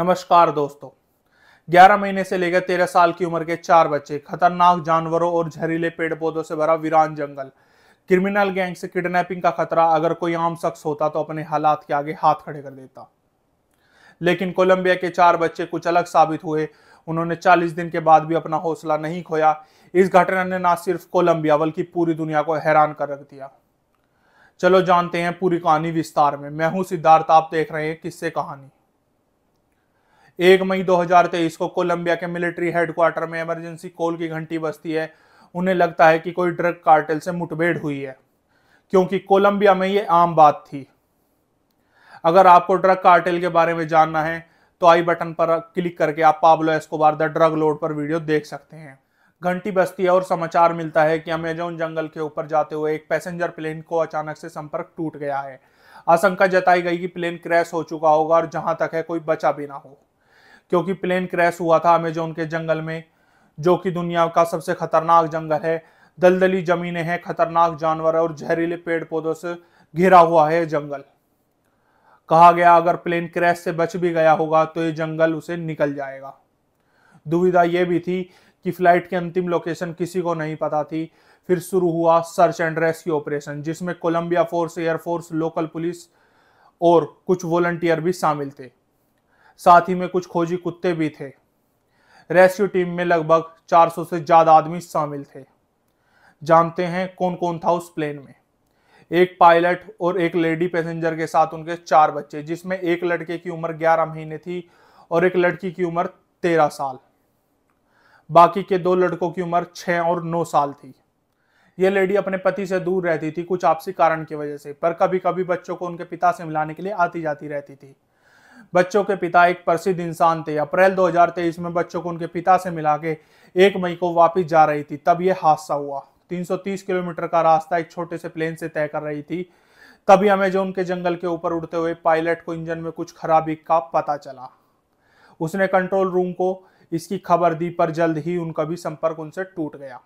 नमस्कार दोस्तों 11 महीने से लेकर 13 साल की उम्र के चार बच्चे खतरनाक जानवरों और जहरीले पेड़ पौधों से भरा वीरान जंगल क्रिमिनल गैंग से किडनैपिंग का खतरा अगर कोई आम शख्स होता तो अपने हालात के आगे हाथ खड़े कर देता लेकिन कोलंबिया के चार बच्चे कुछ अलग साबित हुए उन्होंने 40 दिन के बाद भी अपना हौसला नहीं खोया इस घटना ने ना सिर्फ कोलंबिया बल्कि पूरी दुनिया को हैरान कर रख दिया चलो जानते हैं पूरी कहानी विस्तार में मैं हूं सिद्धार्थ आप देख रहे हैं किससे कहानी एक मई 2023 को कोलंबिया के मिलिट्री हेडक्वार्टर में इमरजेंसी कॉल की घंटी बजती है उन्हें लगता है कि कोई ड्रग कार्टेल से मुठभेड़ हुई है क्योंकि कोलंबिया में ये आम बात थी अगर आपको ड्रग कार्टेल के बारे में जानना है तो आई बटन पर क्लिक करके आप Pablo Escobar the drug lord पर वीडियो देख सकते हैं घंटी बजती है और समाचार मिलता है कि अमेजोन जंगल के ऊपर जाते हुए एक पैसेंजर प्लेन को अचानक से संपर्क टूट गया है आशंका जताई गई कि प्लेन क्रैश हो चुका होगा और जहां तक है कोई बचा भी ना हो क्योंकि प्लेन क्रैश हुआ था अमेजोन के जंगल में जो कि दुनिया का सबसे खतरनाक जंगल है दलदली जमीनें हैं खतरनाक जानवर और जहरीले पेड़ पौधों से घिरा हुआ है जंगल कहा गया अगर प्लेन क्रैश से बच भी गया होगा तो ये जंगल उसे निकल जाएगा दुविधा ये भी थी कि फ्लाइट की अंतिम लोकेशन किसी को नहीं पता थी फिर शुरू हुआ सर्च एंड रेस्क्यू ऑपरेशन जिसमें Colombia force air force local police और कुछ वॉलंटियर भी शामिल थे साथ ही में कुछ खोजी कुत्ते भी थे रेस्क्यू टीम में लगभग 400 से ज़्यादा आदमी शामिल थे जानते हैं कौन कौन था उस प्लेन में एक पायलट और एक लेडी पैसेंजर के साथ उनके चार बच्चे जिसमें एक लड़के की उम्र 11 महीने थी और एक लड़की की उम्र 13 साल बाकी के दो लड़कों की उम्र 6 और 9 साल थी ये लेडी अपने पति से दूर रहती थी कुछ आपसी कारण की वजह से पर कभी कभी बच्चों को उनके पिता से मिलाने के लिए आती जाती रहती थी बच्चों के पिता एक प्रसिद्ध इंसान थे अप्रैल 2023 में बच्चों को उनके पिता से मिला के एक मई को वापस जा रही थी तब यह हादसा हुआ 330 किलोमीटर का रास्ता एक छोटे से प्लेन से तय कर रही थी तभी जो उनके जंगल के ऊपर उड़ते हुए पायलट को इंजन में कुछ खराबी का पता चला उसने कंट्रोल रूम को इसकी खबर दी पर जल्द ही उनका भी संपर्क उनसे टूट गया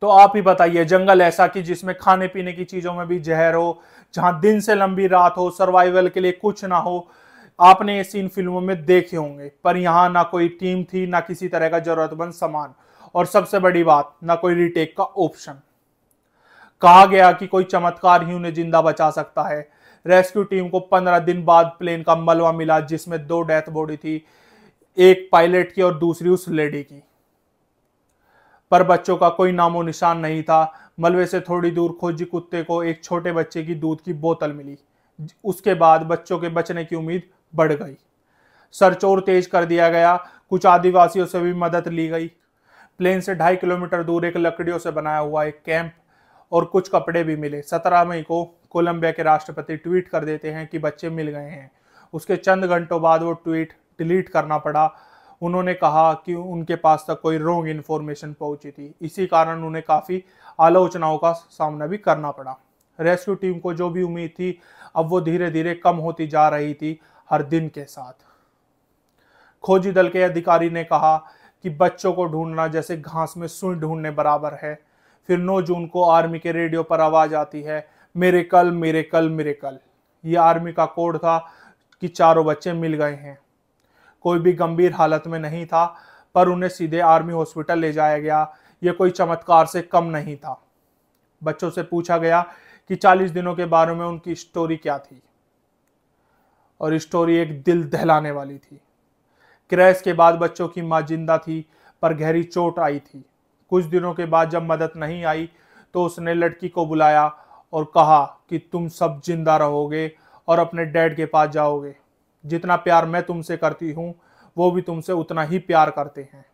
तो आप ही बताइए जंगल ऐसा कि जिसमें खाने पीने की चीज़ों में भी जहर हो जहां दिन से लंबी रात हो सर्वाइवल के लिए कुछ ना हो आपने ऐसे इन फिल्मों में देखे होंगे पर यहाँ ना कोई टीम थी ना किसी तरह का जरूरतमंद सामान और सबसे बड़ी बात ना कोई रिटेक का ऑप्शन कहा गया कि कोई चमत्कार ही उन्हें जिंदा बचा सकता है रेस्क्यू टीम को पंद्रह दिन बाद प्लेन का मलबा मिला जिसमें दो डेथ बॉडी थी एक पायलट की और दूसरी उस लेडी की पर बच्चों का कोई नामो निशान नहीं था मलबे से थोड़ी दूर खोजी कुत्ते को एक छोटे बच्चे की दूध की बोतल मिली उसके बाद बच्चों के बचने की उम्मीद बढ़ गई सरचोर तेज कर दिया गया कुछ आदिवासियों से भी मदद ली गई प्लेन से ढाई किलोमीटर दूर एक लकड़ियों से बनाया हुआ एक कैंप और कुछ कपड़े भी मिले सत्रह मई को कोलंबिया के राष्ट्रपति ट्वीट कर देते हैं कि बच्चे मिल गए हैं उसके चंद घंटों बाद वो ट्वीट डिलीट करना पड़ा उन्होंने कहा कि उनके पास तक कोई रोंग इन्फॉर्मेशन पहुंची थी इसी कारण उन्हें काफ़ी आलोचनाओं का सामना भी करना पड़ा रेस्क्यू टीम को जो भी उम्मीद थी अब वो धीरे धीरे कम होती जा रही थी हर दिन के साथ खोजी दल के अधिकारी ने कहा कि बच्चों को ढूंढना जैसे घास में सुई ढूंढने बराबर है फिर 9 जून को आर्मी के रेडियो पर आवाज़ आती है मेरे कल मेरे कल मेरे कल ये आर्मी का कोड था कि चारों बच्चे मिल गए हैं कोई भी गंभीर हालत में नहीं था पर उन्हें सीधे आर्मी हॉस्पिटल ले जाया गया ये कोई चमत्कार से कम नहीं था बच्चों से पूछा गया कि 40 दिनों के बारे में उनकी स्टोरी क्या थी और स्टोरी एक दिल दहलाने वाली थी क्रैश के बाद बच्चों की माँ जिंदा थी पर गहरी चोट आई थी कुछ दिनों के बाद जब मदद नहीं आई तो उसने लड़की को बुलाया और कहा कि तुम सब जिंदा रहोगे और अपने डैड के पास जाओगे जितना प्यार मैं तुमसे करती हूँ वो भी तुमसे उतना ही प्यार करते हैं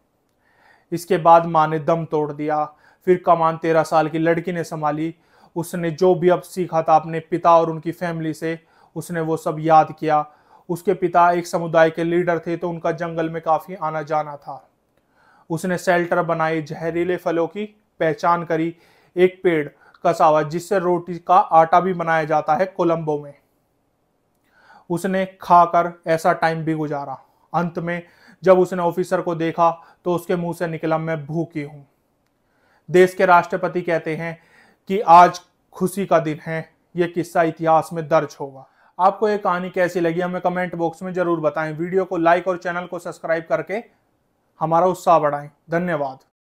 इसके बाद माँ ने दम तोड़ दिया फिर कमान तेरह साल की लड़की ने संभाली उसने जो भी अब सीखा था अपने पिता और उनकी फैमिली से उसने वो सब याद किया उसके पिता एक समुदाय के लीडर थे तो उनका जंगल में काफ़ी आना जाना था उसने सेल्टर बनाए जहरीले फलों की पहचान करी एक पेड़ कसावा जिससे रोटी का आटा भी बनाया जाता है कोलंबो में उसने खाकर ऐसा टाइम भी गुजारा अंत में जब उसने ऑफिसर को देखा तो उसके मुंह से निकला मैं भूखी हूं देश के राष्ट्रपति कहते हैं कि आज खुशी का दिन है ये किस्सा इतिहास में दर्ज होगा आपको ये कहानी कैसी लगी हमें कमेंट बॉक्स में जरूर बताएं वीडियो को लाइक और चैनल को सब्सक्राइब करके हमारा उत्साह बढ़ाएं धन्यवाद